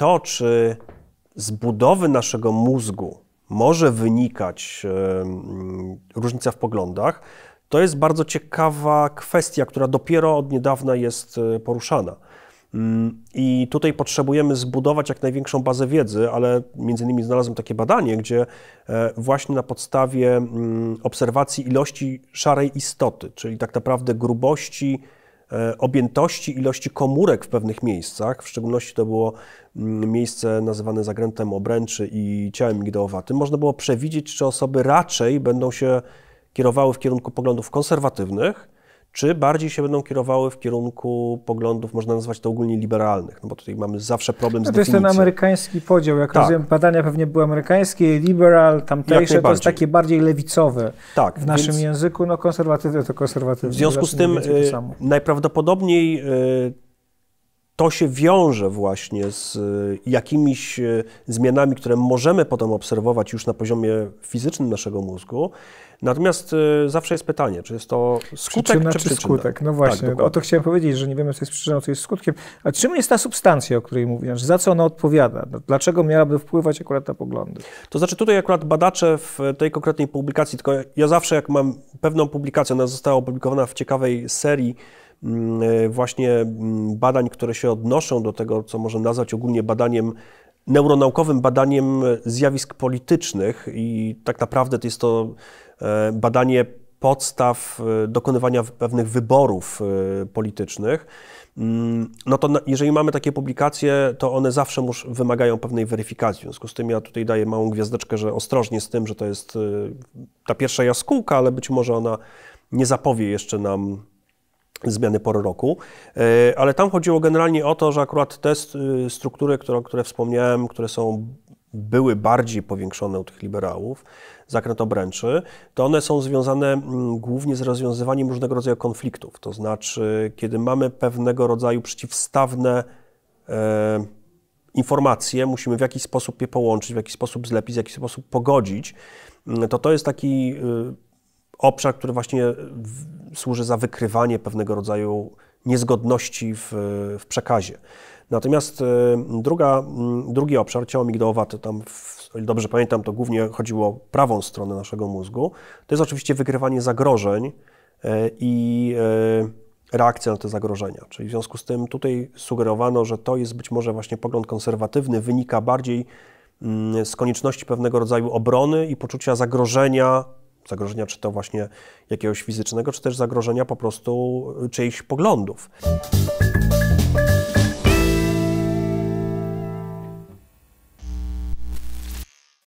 to, czy z budowy naszego mózgu może wynikać różnica w poglądach, to jest bardzo ciekawa kwestia, która dopiero od niedawna jest e, poruszana. Mm, I tutaj potrzebujemy zbudować jak największą bazę wiedzy, ale między innymi znalazłem takie badanie, gdzie e, właśnie na podstawie mm, obserwacji ilości szarej istoty, czyli tak naprawdę grubości E, objętości ilości komórek w pewnych miejscach, w szczególności to było mm, miejsce nazywane zagrętem obręczy i ciałem migdałowatym, można było przewidzieć, czy osoby raczej będą się kierowały w kierunku poglądów konserwatywnych, czy bardziej się będą kierowały w kierunku poglądów, można nazwać to ogólnie liberalnych, no bo tutaj mamy zawsze problem z definicją. No to jest ten amerykański podział, jak tak. rozumiem, badania pewnie były amerykańskie, liberal, tamtejsze, to jest takie bardziej lewicowe tak, w naszym języku, no konserwatywne to konserwatywne. W związku z tym y, najprawdopodobniej... Yy, to się wiąże właśnie z e, jakimiś e, zmianami, które możemy potem obserwować już na poziomie fizycznym naszego mózgu. Natomiast e, zawsze jest pytanie, czy jest to skutek przyczyna, czy, czy przyczyna? skutek. No tak, właśnie, tak, o to chciałem powiedzieć, że nie wiemy, co jest przyczyną, co jest skutkiem. A czym jest ta substancja, o której mówisz? Za co ona odpowiada? No, dlaczego miałaby wpływać akurat na poglądy? To znaczy tutaj akurat badacze w tej konkretnej publikacji, tylko ja zawsze jak mam pewną publikację, ona została opublikowana w ciekawej serii, Mm, e, właśnie mm, badań, które się odnoszą do tego, co można nazwać ogólnie badaniem neuronaukowym badaniem e, zjawisk politycznych i tak naprawdę to jest to e, badanie podstaw dokonywania pewnych wyborów politycznych, mm, no to jeżeli mamy takie publikacje, to one zawsze już wymagają pewnej weryfikacji. W związku z tym ja tutaj daję małą gwiazdeczkę, że ostrożnie z tym, że to jest ta pierwsza jaskółka, ale być może ona nie zapowie jeszcze nam zmiany pory roku, e, ale tam chodziło generalnie o to, że akurat te struktury, które, które wspomniałem, które są były bardziej powiększone u tych liberałów, zakręt obręczy, to one są związane mm, głównie z rozwiązywaniem różnego rodzaju konfliktów. To znaczy, kiedy mamy pewnego rodzaju przeciwstawne e, informacje, musimy w jakiś sposób je połączyć, w jakiś sposób zlepić, w jakiś sposób pogodzić, mm, to to jest taki e, obszar, który właśnie w, służy za wykrywanie pewnego rodzaju niezgodności w, w przekazie. Natomiast e, druga, drugi obszar, ciało migdałowate, tam, dobrze pamiętam, to głównie chodziło o prawą stronę naszego mózgu, to jest oczywiście wykrywanie zagrożeń e, i e, reakcja na te zagrożenia. Czyli w związku z tym tutaj sugerowano, że to jest być może właśnie pogląd konserwatywny, wynika bardziej z konieczności pewnego rodzaju obrony i poczucia zagrożenia Zagrożenia czy to właśnie jakiegoś fizycznego, czy też zagrożenia po prostu y, czyichś poglądów.